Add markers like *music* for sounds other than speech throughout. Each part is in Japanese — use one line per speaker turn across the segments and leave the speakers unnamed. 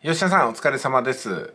吉田さんお疲れ様です。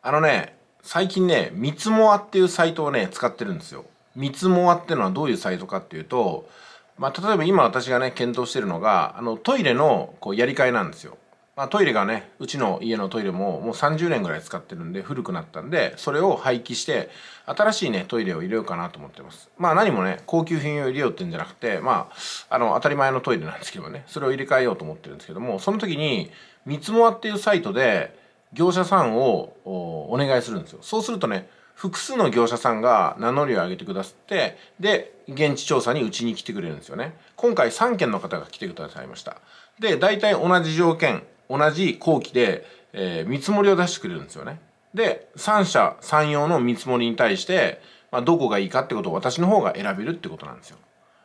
あのね、最近ね、みつもあっていうサイトをね、使ってるんですよ。みつもあってのはどういうサイトかっていうと、まあ、例えば今私がね、検討してるのが、あの、トイレのこうやり替えなんですよ。あトイレがねうちの家のトイレももう30年ぐらい使ってるんで古くなったんでそれを廃棄して新しいねトイレを入れようかなと思ってますまあ何もね高級品を入れようってんじゃなくてまああの当たり前のトイレなんですけどねそれを入れ替えようと思ってるんですけどもその時に三つもわっていうサイトで業者さんをお願いするんですよそうするとね複数の業者さんが名乗りを上げてくださってで現地調査にうちに来てくれるんですよね今回3件の方が来てくださいましたで大体同じ条件同じ工期で、えー、見積もりを出してくれるんですよね。で、三社三様の見積もりに対して、まあ、どこがいいかってことを私の方が選べるってことなんですよ。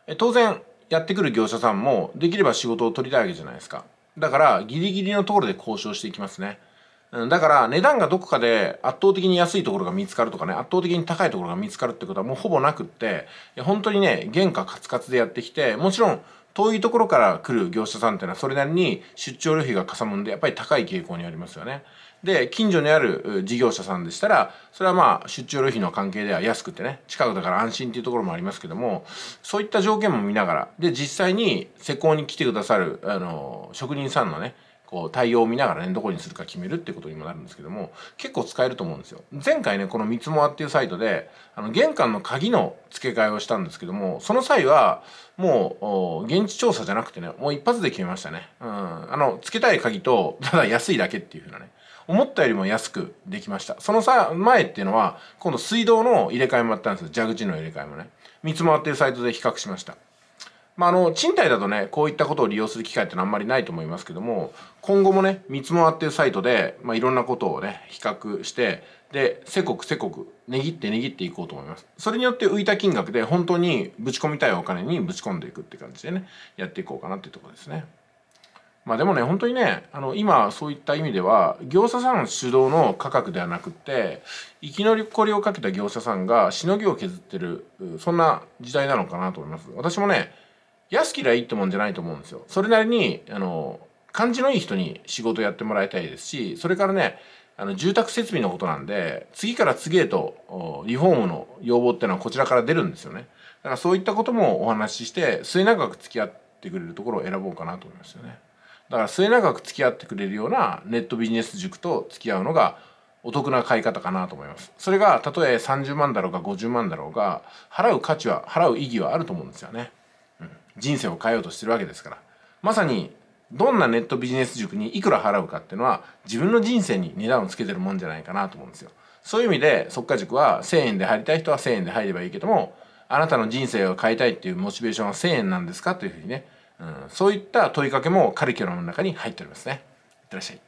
え当然、やってくる業者さんも、できれば仕事を取りたいわけじゃないですか。だから、ギリギリのところで交渉していきますね。だから値段がどこかで圧倒的に安いところが見つかるとかね、圧倒的に高いところが見つかるってことはもうほぼなくって、本当にね、原価カツカツでやってきて、もちろん遠いところから来る業者さんっていうのはそれなりに出張旅費がかさむんでやっぱり高い傾向にありますよね。で近所にある事業者さんでしたらそれはまあ出張旅費の関係では安くてね近くだから安心っていうところもありますけどもそういった条件も見ながらで実際に施工に来てくださるあの職人さんのねこう対応を見ながらねどこにするか決めるってことにもなるんですけども結構使えると思うんですよ前回ねこの三つもあっていうサイトであの玄関の鍵の付け替えをしたんですけどもその際はもう現地調査じゃなくてねもう一発で決めましたねうんあの付けたい鍵と *laughs* ただ安いだけっていうふうなね思ったよりも安くできましたそのさ前っていうのは今度水道の入れ替えもあったんですよ蛇口の入れ替えもね三つ回っていうサイトで比較しましたまあ、あの賃貸だとねこういったことを利用する機会ってのはあんまりないと思いますけども今後もね見積もらってるサイトで、まあ、いろんなことをね比較してでせこくせこく値切って値切っていこうと思いますそれによって浮いた金額で本当にぶち込みたいお金にぶち込んでいくって感じでねやっていこうかなっていうところですねまあでもね本当にねあの今そういった意味では業者さん主導の価格ではなくって生き残りをかけた業者さんがしのぎを削ってるそんな時代なのかなと思います私もね安きればいいってもんじゃないと思うんですよ。それなりに、あの、感じのいい人に仕事やってもらいたいですし、それからね、あの、住宅設備のことなんで、次から次へと、リフォームの要望っていうのはこちらから出るんですよね。だからそういったこともお話しして、末永く付き合ってくれるところを選ぼうかなと思いますよね。だから末永く付き合ってくれるようなネットビジネス塾と付き合うのがお得な買い方かなと思います。それがたとえ30万だろうが50万だろうが払う価値は払う意義はあると思うんですよね。人生を変えようとしてるわけですからまさにどんなネットビジネス塾にいくら払うかっていうのは自分の人生に値段をつけてるもんじゃないかなと思うんですよ。そういう意味で即価塾は1,000円で入りたい人は1,000円で入ればいいけどもあなたの人生を変えたいっていうモチベーションは1,000円なんですかというふうにね、うん、そういった問いかけもカリキュラムの中に入っておりますね。いってらっしゃい。